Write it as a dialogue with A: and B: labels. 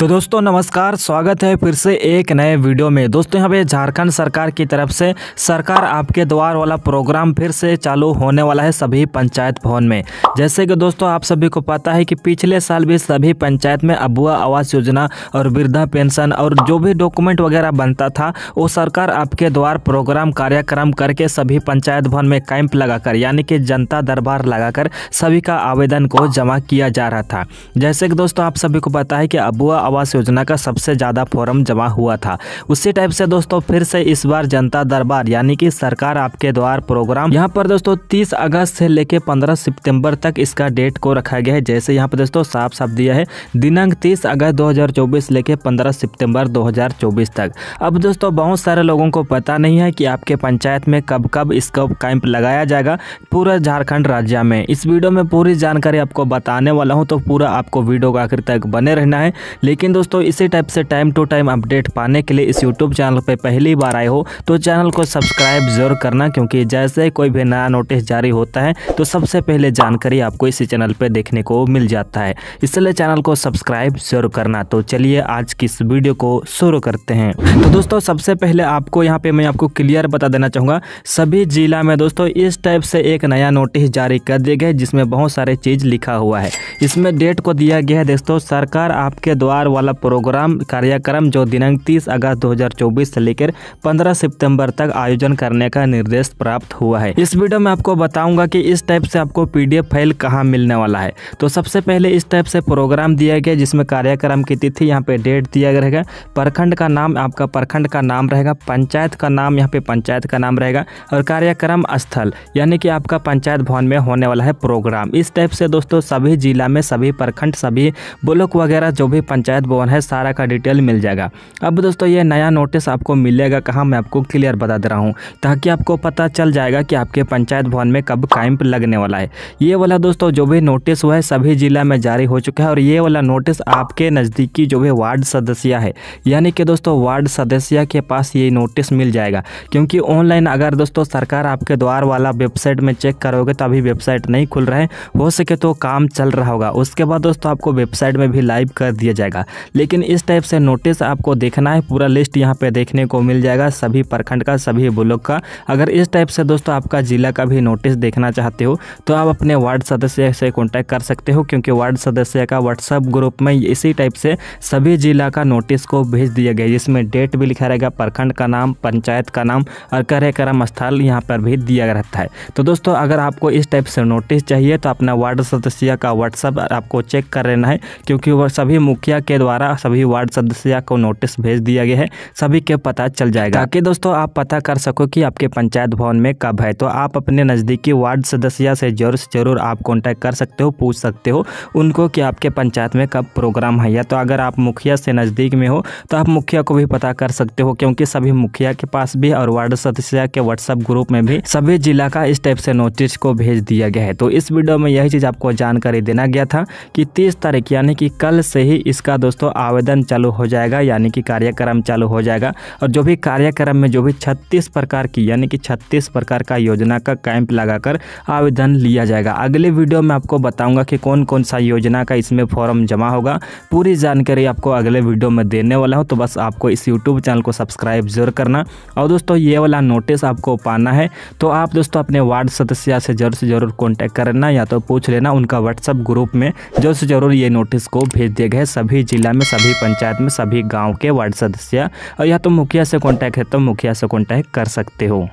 A: तो दोस्तों नमस्कार स्वागत है फिर से एक नए वीडियो में दोस्तों यहाँ पे झारखंड सरकार की तरफ से सरकार आपके द्वार वाला प्रोग्राम फिर से चालू होने वाला है सभी पंचायत भवन में जैसे कि दोस्तों आप सभी को पता है कि पिछले साल भी सभी पंचायत में अबुआ आवास योजना और वृद्धा पेंशन और जो भी डॉक्यूमेंट वगैरह बनता था वो सरकार आपके द्वार प्रोग्राम कार्यक्रम करके सभी पंचायत भवन में कैंप लगाकर यानी कि जनता दरबार लगाकर सभी का आवेदन को जमा किया जा रहा था जैसे कि दोस्तों आप सभी को पता है कि अबुआ आवास योजना का सबसे ज़्यादा फॉर्म जमा हुआ था उसी टाइप से दोस्तों फिर से इस बार जनता दरबार यानी कि सरकार आपके द्वार प्रोग्राम यहाँ पर दोस्तों तीस अगस्त से लेकर पंद्रह सितम्बर तक इसका डेट को रखा गया है जैसे यहाँ पर दोस्तों साफ साफ दिया है दिनांक तीस अगस्त दो लेके पंद्रह सितंबर 2024 तक अब दोस्तों बहुत सारे लोगों को पता नहीं है कि आपके पंचायत में कब कब इसका कैंप लगाया जाएगा पूरा झारखंड राज्य में इस वीडियो में पूरी जानकारी आपको बताने वाला हूं तो पूरा आपको वीडियो का आखिर तक बने रहना है लेकिन लेकिन दोस्तों इसी टाइप से टाइम टू टाइम अपडेट पाने के लिए इस यूट्यूब चैनल पर पहली बार आए हो तो चैनल को सब्सक्राइब जरूर करना क्योंकि जैसे कोई भी नया नोटिस जारी होता है तो सबसे पहले जानकारी आपको इसी चैनल पर देखने को मिल जाता है इसलिए चैनल को सब्सक्राइब जरूर करना तो चलिए आज की इस वीडियो को शुरू करते हैं तो दोस्तों सबसे पहले आपको यहाँ पे मैं आपको क्लियर बता देना चाहूँगा सभी जिला में दोस्तों इस टाइप से एक नया नोटिस जारी कर दिया गया जिसमें बहुत सारे चीज़ लिखा हुआ है इसमें डेट को दिया गया है दोस्तों सरकार आपके द्वार सरकार वाला प्रोग्राम कार्यक्रम जो दिनांक 30 अगस्त 2024 से लेकर 15 सितंबर तक आयोजन करने का निर्देश प्राप्त हुआ है इस वीडियो में आपको बताऊंगा कि इस टाइप से आपको पीडीएफ फाइल कहाँ मिलने वाला है तो सबसे पहले इस टाइप से प्रोग्राम दिया गया जिसमें कार्यक्रम की तिथि यहाँ पे डेट दिया रहेगा प्रखंड का नाम आपका प्रखंड का नाम रहेगा पंचायत का नाम यहाँ पे पंचायत का नाम रहेगा और कार्यक्रम स्थल यानी कि आपका पंचायत भवन में होने वाला है प्रोग्राम इस टाइप से दोस्तों सभी जिला में सभी प्रखंड सभी ब्लॉक वगैरह जो भी पंचायत पंचायत भवन है सारा का डिटेल मिल जाएगा अब दोस्तों ये नया नोटिस आपको मिलेगा कहाँ मैं आपको क्लियर बता दे रहा हूँ ताकि आपको पता चल जाएगा कि आपके पंचायत भवन में कब कैंप लगने वाला है ये वाला दोस्तों जो भी नोटिस हुआ है सभी जिला में जारी हो चुका है और ये वाला नोटिस आपके नज़दीकी जो भी वार्ड सदस्य है यानी कि दोस्तों वार्ड सदस्य के पास ये नोटिस मिल जाएगा क्योंकि ऑनलाइन अगर दोस्तों सरकार आपके द्वार वाला वेबसाइट में चेक करोगे तो अभी वेबसाइट नहीं खुल रहे हो सके तो काम चल रहा होगा उसके बाद दोस्तों आपको वेबसाइट में भी लाइव कर दिया जाएगा लेकिन इस टाइप से नोटिस आपको देखना है पूरा लिस्ट यहाँ पे देखने को मिल जाएगा सभी प्रखंड का सभी ब्लॉक का अगर इस टाइप से दोस्तों आपका ज़िला का भी नोटिस देखना चाहते हो तो आप अपने वार्ड सदस्य से कॉन्टैक्ट कर सकते हो क्योंकि वार्ड सदस्य का व्हाट्सअप ग्रुप में इसी टाइप से सभी जिला का नोटिस को भेज दिया गया जिसमें डेट भी लिखा रहेगा प्रखंड का नाम पंचायत का नाम और कार्यक्रम स्थल यहाँ पर भी दिया रहता है तो दोस्तों अगर आपको इस टाइप से नोटिस चाहिए तो अपना वार्ड सदस्य का व्हाट्सअप आपको चेक कर लेना है क्योंकि वह सभी मुखिया के द्वारा सभी वार्ड सदस्य को नोटिस भेज दिया गया है सभी के पता चल जाएगा ताकि दोस्तों आप पता कर सको कि आपके पंचायत भवन में कब है तो आप अपने नज़दीकी वार्ड सदस्य से जरूर से जरूर आप कॉन्टैक्ट कर सकते हो पूछ सकते हो उनको कि आपके पंचायत में कब प्रोग्राम है या तो अगर आप मुखिया से नज़दीक में हो तो आप मुखिया को भी पता कर सकते हो क्योंकि सभी मुखिया के पास भी और वार्ड सदस्य के व्हाट्सएप ग्रुप में भी सभी जिला का इस टाइप से नोटिस को भेज दिया गया है तो इस वीडियो में यही चीज़ आपको जानकारी देना गया था कि तीस तारीख यानी कि कल से ही इसका दोस्तों आवेदन चालू हो जाएगा यानी कि कार्यक्रम चालू हो जाएगा और जो भी कार्यक्रम में जो भी छत्तीस प्रकार की यानी कि छत्तीस प्रकार का योजना का कैंप लगाकर आवेदन लिया जाएगा अगले वीडियो में आपको बताऊंगा कि कौन कौन सा योजना का इसमें फॉर्म जमा होगा पूरी जानकारी आपको अगले वीडियो में देने वाला हूँ तो बस आपको इस यूट्यूब चैनल को सब्सक्राइब जरूर करना और दोस्तों ये वाला नोटिस आपको पाना है तो आप दोस्तों अपने वार्ड सदस्य से जरूर से जरूर कॉन्टैक्ट करना या तो पूछ लेना उनका व्हाट्सअप ग्रुप में जरूर से जरूर ये नोटिस को भेज दिया गया सभी जिला में सभी पंचायत में सभी गाँव के वार्ड सदस्य और या तो मुखिया से कॉन्टैक्ट है तो मुखिया से कॉन्टैक्ट कर सकते हो